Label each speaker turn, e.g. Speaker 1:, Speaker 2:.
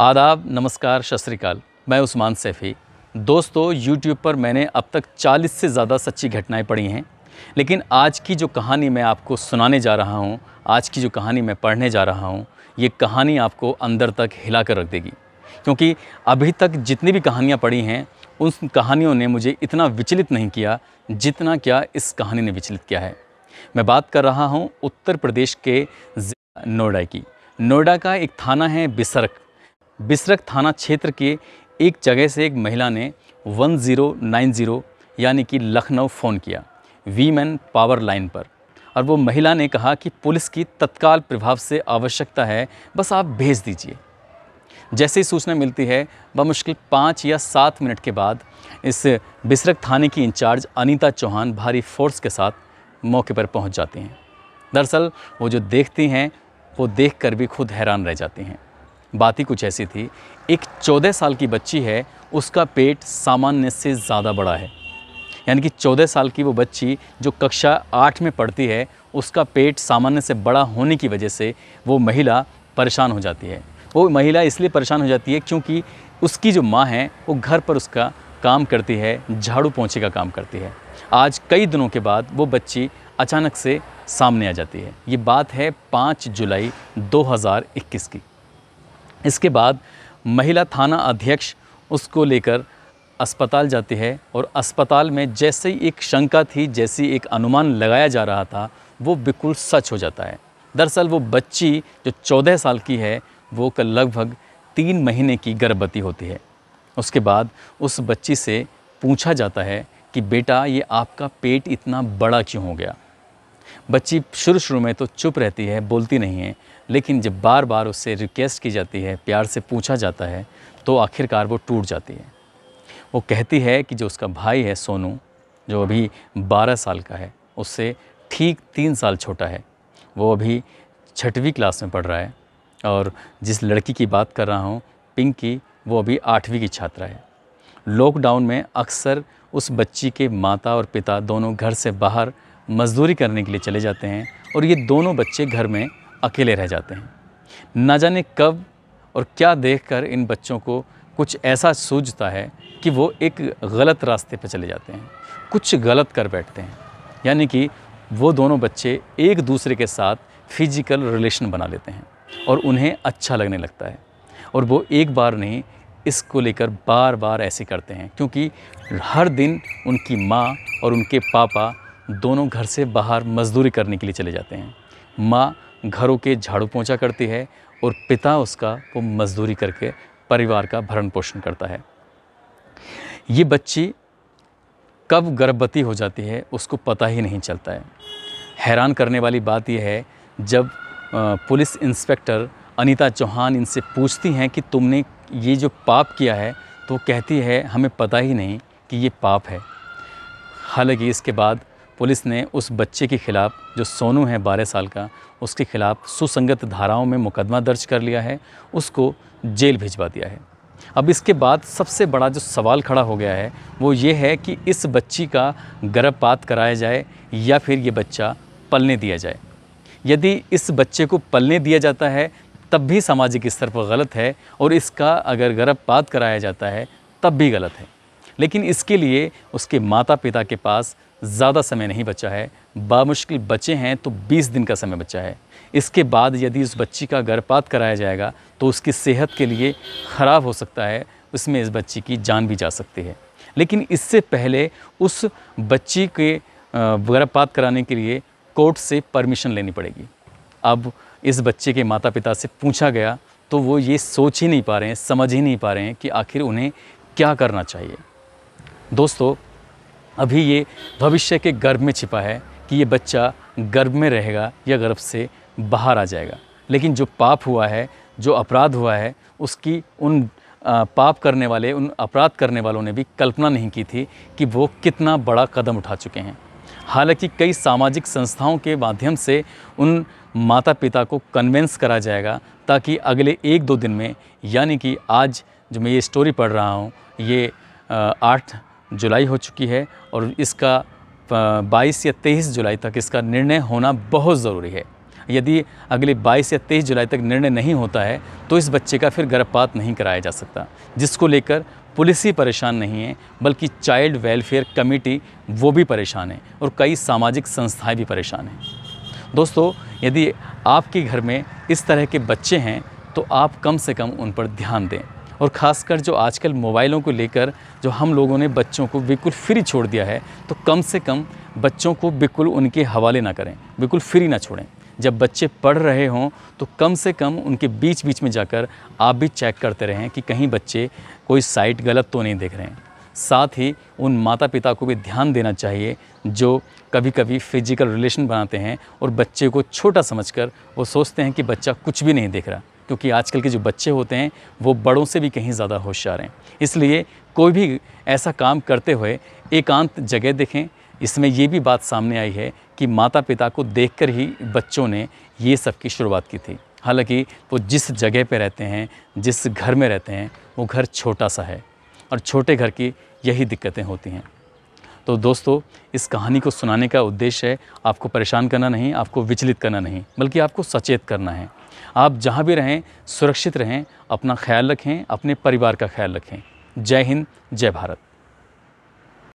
Speaker 1: आदाब नमस्कार सत मैं उस्मान सैफ़ी दोस्तों यूट्यूब पर मैंने अब तक 40 से ज़्यादा सच्ची घटनाएं पढ़ी हैं लेकिन आज की जो कहानी मैं आपको सुनाने जा रहा हूं, आज की जो कहानी मैं पढ़ने जा रहा हूं, ये कहानी आपको अंदर तक हिला कर रख देगी क्योंकि अभी तक जितनी भी कहानियाँ पढ़ी हैं उन कहानियों ने मुझे इतना विचलित नहीं किया जितना क्या इस कहानी ने विचलित किया है मैं बात कर रहा हूँ उत्तर प्रदेश के नोएडा की नोएडा का एक थाना है बिसरक बिसरक थाना क्षेत्र के एक जगह से एक महिला ने 1090 यानी कि लखनऊ फ़ोन किया वीमेन पावर लाइन पर और वो महिला ने कहा कि पुलिस की तत्काल प्रभाव से आवश्यकता है बस आप भेज दीजिए जैसे ही सूचना मिलती है बमुश्किल पाँच या सात मिनट के बाद इस बिसरक थाने की इंचार्ज अनीता चौहान भारी फोर्स के साथ मौके पर पहुंच जाती हैं दरअसल वो जो देखती हैं वो देखकर भी खुद हैरान रह जाती हैं बात ही कुछ ऐसी थी एक चौदह साल की बच्ची है उसका पेट सामान्य से ज़्यादा बड़ा है यानी कि चौदह साल की वो बच्ची जो कक्षा आठ में पढ़ती है उसका पेट सामान्य से बड़ा होने की वजह से वो महिला परेशान हो जाती है वो महिला इसलिए परेशान हो जाती है क्योंकि उसकी जो माँ है वो घर पर उसका काम करती है झाड़ू पहुँचे का काम करती है आज कई दिनों के बाद वो बच्ची अचानक से सामने आ जाती है ये बात है पाँच जुलाई 2021 की इसके बाद महिला थाना अध्यक्ष उसको लेकर अस्पताल जाती है और अस्पताल में जैसे ही एक शंका थी जैसी एक अनुमान लगाया जा रहा था वो बिल्कुल सच हो जाता है दरअसल वो बच्ची जो चौदह साल की है वो कल लगभग तीन महीने की गर्भवती होती है उसके बाद उस बच्ची से पूछा जाता है कि बेटा ये आपका पेट इतना बड़ा क्यों हो गया बच्ची शुरू शुरू में तो चुप रहती है बोलती नहीं है लेकिन जब बार बार उससे रिक्वेस्ट की जाती है प्यार से पूछा जाता है तो आखिरकार वो टूट जाती है वो कहती है कि जो उसका भाई है सोनू जो अभी 12 साल का है उससे ठीक तीन साल छोटा है वो अभी छठवीं क्लास में पढ़ रहा है और जिस लड़की की बात कर रहा हूँ पिंकी वो अभी आठवीं की छात्रा है लॉकडाउन में अक्सर उस बच्ची के माता और पिता दोनों घर से बाहर मज़दूरी करने के लिए चले जाते हैं और ये दोनों बच्चे घर में अकेले रह जाते हैं ना जाने कब और क्या देखकर इन बच्चों को कुछ ऐसा सूझता है कि वो एक गलत रास्ते पर चले जाते हैं कुछ गलत कर बैठते हैं यानी कि वो दोनों बच्चे एक दूसरे के साथ फिजिकल रिलेशन बना लेते हैं और उन्हें अच्छा लगने लगता है और वो एक बार नहीं इसको लेकर बार बार ऐसे करते हैं क्योंकि हर दिन उनकी माँ और उनके पापा दोनों घर से बाहर मजदूरी करने के लिए चले जाते हैं माँ घरों के झाड़ू पोछा करती है और पिता उसका वो मजदूरी करके परिवार का भरण पोषण करता है ये बच्ची कब गर्भवती हो जाती है उसको पता ही नहीं चलता है हैरान करने वाली बात यह है जब पुलिस इंस्पेक्टर अनीता चौहान इनसे पूछती हैं कि तुमने ये जो पाप किया है तो कहती है हमें पता ही नहीं कि ये पाप है हालांकि इसके बाद पुलिस ने उस बच्चे के ख़िलाफ़ जो सोनू है बारह साल का उसके ख़िलाफ़ सुसंगत धाराओं में मुकदमा दर्ज कर लिया है उसको जेल भिजवा दिया है अब इसके बाद सबसे बड़ा जो सवाल खड़ा हो गया है वो ये है कि इस बच्ची का गर्भपात कराया जाए या फिर ये बच्चा पलने दिया जाए यदि इस बच्चे को पलने दिया जाता है तब भी सामाजिक स्तर पर गलत है और इसका अगर गर्भपात कराया जाता है तब भी गलत है लेकिन इसके लिए उसके माता पिता के पास ज़्यादा समय नहीं बचा है बामुश्किल बचे हैं तो 20 दिन का समय बचा है इसके बाद यदि उस बच्ची का गर्भपात कराया जाएगा तो उसकी सेहत के लिए ख़राब हो सकता है उसमें इस बच्ची की जान भी जा सकती है लेकिन इससे पहले उस बच्ची के गर्भपात कराने के लिए कोर्ट से परमिशन लेनी पड़ेगी अब इस बच्चे के माता पिता से पूछा गया तो वो ये सोच ही नहीं पा रहे हैं समझ ही नहीं पा रहे हैं कि आखिर उन्हें क्या करना चाहिए दोस्तों अभी ये भविष्य के गर्भ में छिपा है कि ये बच्चा गर्भ में रहेगा या गर्भ से बाहर आ जाएगा लेकिन जो पाप हुआ है जो अपराध हुआ है उसकी उन पाप करने वाले उन अपराध करने वालों ने भी कल्पना नहीं की थी कि वो कितना बड़ा कदम उठा चुके हैं हालांकि कई सामाजिक संस्थाओं के माध्यम से उन माता पिता को कन्वेंस करा जाएगा ताकि अगले एक दो दिन में यानी कि आज जो मैं ये स्टोरी पढ़ रहा हूँ ये आठ जुलाई हो चुकी है और इसका 22 या 23 जुलाई तक इसका निर्णय होना बहुत ज़रूरी है यदि अगले 22 या 23 जुलाई तक निर्णय नहीं होता है तो इस बच्चे का फिर गर्भपात नहीं कराया जा सकता जिसको लेकर पुलिस ही परेशान नहीं है बल्कि चाइल्ड वेलफेयर कमेटी वो भी परेशान है और कई सामाजिक संस्थाएं भी परेशान हैं दोस्तों यदि आपके घर में इस तरह के बच्चे हैं तो आप कम से कम उन पर ध्यान दें और ख़ासकर जो आजकल मोबाइलों को लेकर जो हम लोगों ने बच्चों को बिल्कुल फ्री छोड़ दिया है तो कम से कम बच्चों को बिल्कुल उनके हवाले ना करें बिल्कुल फ्री ना छोड़ें जब बच्चे पढ़ रहे हों तो कम से कम उनके बीच बीच में जाकर आप भी चेक करते रहें कि कहीं बच्चे कोई साइट गलत तो नहीं देख रहे हैं साथ ही उन माता पिता को भी ध्यान देना चाहिए जो कभी कभी फिजिकल रिलेशन बनाते हैं और बच्चे को छोटा समझकर वो सोचते हैं कि बच्चा कुछ भी नहीं देख रहा क्योंकि आजकल के जो बच्चे होते हैं वो बड़ों से भी कहीं ज़्यादा होशियार हैं इसलिए कोई भी ऐसा काम करते हुए एकांत जगह देखें इसमें ये भी बात सामने आई है कि माता पिता को देख ही बच्चों ने ये सब की शुरुआत की थी हालांकि वो जिस जगह पर रहते हैं जिस घर में रहते हैं वो घर छोटा सा है और छोटे घर की यही दिक्कतें होती हैं तो दोस्तों इस कहानी को सुनाने का उद्देश्य है आपको परेशान करना नहीं आपको विचलित करना नहीं बल्कि आपको सचेत करना है आप जहाँ भी रहें सुरक्षित रहें अपना ख्याल रखें अपने परिवार का ख्याल रखें जय हिंद जय भारत